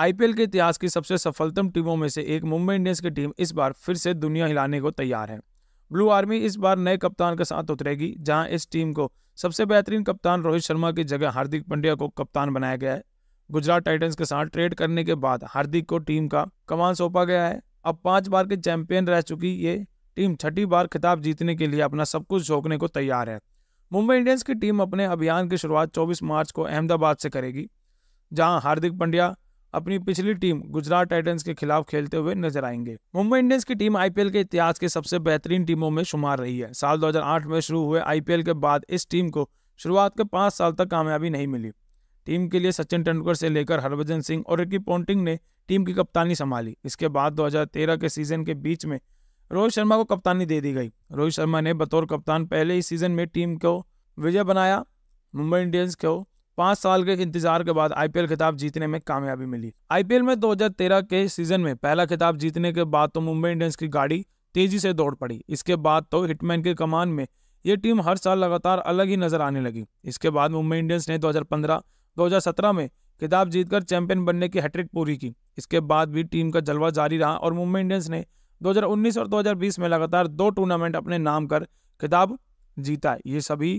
IPL के इतिहास की सबसे सफलतम टीमों में से एक मुंबई इंडियंस की टीम इस बार फिर से दुनिया हिलाने को तैयार है ब्लू आर्मी इस बार नए कप्तान के साथ उतरेगी जहां इस टीम को सबसे बेहतरीन कप्तान रोहित शर्मा की जगह हार्दिक पंड्या को कप्तान बनाया गया है गुजरात टाइटंस के साथ ट्रेड करने के बाद हार्दिक को टीम का कमान सौंपा गया है अब पाँच बार के चैंपियन रह चुकी ये टीम छठी बार खिताब जीतने के लिए अपना सब कुछ झोंकने को तैयार है मुंबई इंडियंस की टीम अपने अभियान की शुरुआत 24 मार्च को अहमदाबाद से करेगी जहां हार्दिक पंड्या अपनी पिछली टीम गुजरात टाइटंस के खिलाफ खेलते हुए नजर आएंगे मुंबई इंडियंस की टीम आईपीएल के इतिहास के सबसे बेहतरीन टीमों में शुमार रही है साल 2008 में शुरू हुए आईपीएल के बाद इस टीम को शुरुआत के पांच साल तक कामयाबी नहीं मिली टीम के लिए सचिन तेंदुलकर से लेकर हरभजन सिंह और रिकी पोन्टिंग ने टीम की कप्तानी संभाली इसके बाद 2013 के सीजन के बीच में रोहित शर्मा को कप्तानी दे दी गई रोहित शर्मा ने बतौर कप्तान पहले ही सीजन में टीम को विजय बनाया मुंबई इंडियंस को पाँच साल के इंतजार के बाद आईपीएल खिताब जीतने में कामयाबी मिली आईपीएल में 2013 के सीजन में पहला खिताब जीतने के बाद तो मुंबई इंडियंस की गाड़ी तेजी से दौड़ पड़ी इसके बाद तो हिटमैन के कमान में ये टीम हर साल लगातार अलग ही नजर आने लगी इसके बाद मुंबई इंडियंस ने 2015, 2017 में खिताब जीतकर चैंपियन बनने की हैट्रिक पूरी की इसके बाद भी टीम का जलवा जारी रहा और मुंबई इंडियंस ने 2019 और 2020 में लगातार दो टूर्नामेंट अपने नाम कर खिताब जीता ये सभी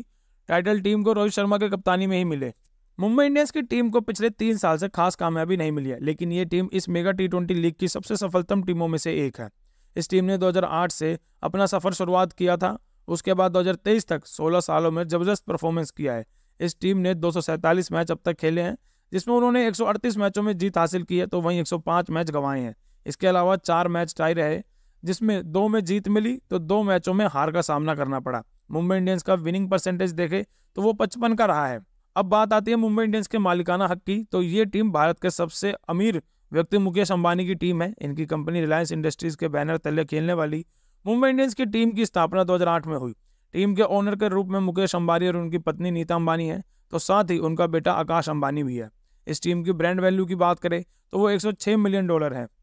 टाइटल टीम को रोहित शर्मा के कप्तानी में ही मिले मुंबई इंडियंस की टीम को पिछले तीन साल से खास कामयाबी नहीं मिली है लेकिन ये टीम इस मेगा टी ट्वेंटी लीग की सबसे सफलतम टीमों में से एक है इस टीम ने 2008 से अपना सफ़र शुरुआत किया था उसके बाद 2023 तक 16 सालों में ज़बरदस्त परफॉर्मेंस किया है इस टीम ने दो मैच अब तक खेले हैं जिसमें उन्होंने 138 मैचों में जीत हासिल की है तो वहीं 105 मैच गंवाए हैं इसके अलावा चार मैच टाई रहे जिसमें दो में जीत मिली तो दो मैचों में हार का सामना करना पड़ा मुंबई इंडियंस का विनिंग परसेंटेज देखे तो वो पचपन का रहा है अब बात आती है मुंबई इंडियंस के मालिकाना हक की तो ये टीम भारत के सबसे अमीर व्यक्ति मुकेश अंबानी की टीम है इनकी कंपनी रिलायंस इंडस्ट्रीज के बैनर तले खेलने वाली मुंबई इंडियंस की टीम की स्थापना 2008 में हुई टीम के ओनर के रूप में मुकेश अंबानी और उनकी पत्नी नीता अंबानी है तो साथ ही उनका बेटा आकाश अंबानी भी है इस टीम की ब्रांड वैल्यू की बात करें तो वो एक मिलियन डॉलर है